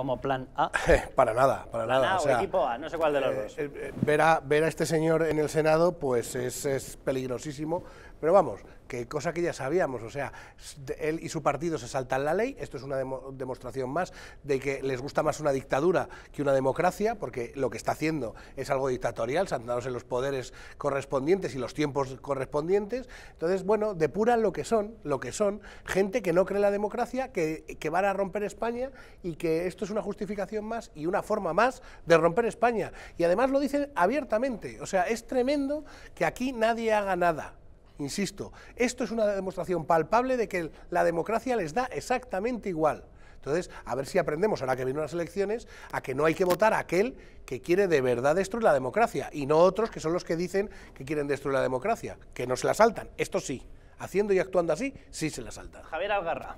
como plan A? para nada, para, nada. o equipo A, no sé cuál de los eh, dos. Eh, ver, a, este señor en el Senado, pues es, es peligrosísimo. Pero vamos, que cosa que ya sabíamos, o sea, él y su partido se saltan la ley, esto es una demostración más de que les gusta más una dictadura que una democracia, porque lo que está haciendo es algo dictatorial, saltándose los poderes correspondientes y los tiempos correspondientes, entonces, bueno, depuran lo que son, lo que son, gente que no cree en la democracia, que, que van a romper España y que esto es una justificación más y una forma más de romper España. Y además lo dicen abiertamente, o sea, es tremendo que aquí nadie haga nada. Insisto, esto es una demostración palpable de que la democracia les da exactamente igual. Entonces, a ver si aprendemos, ahora que vienen las elecciones, a que no hay que votar a aquel que quiere de verdad destruir la democracia y no otros que son los que dicen que quieren destruir la democracia, que no se la saltan. Esto sí, haciendo y actuando así, sí se la saltan. Javier Algarra.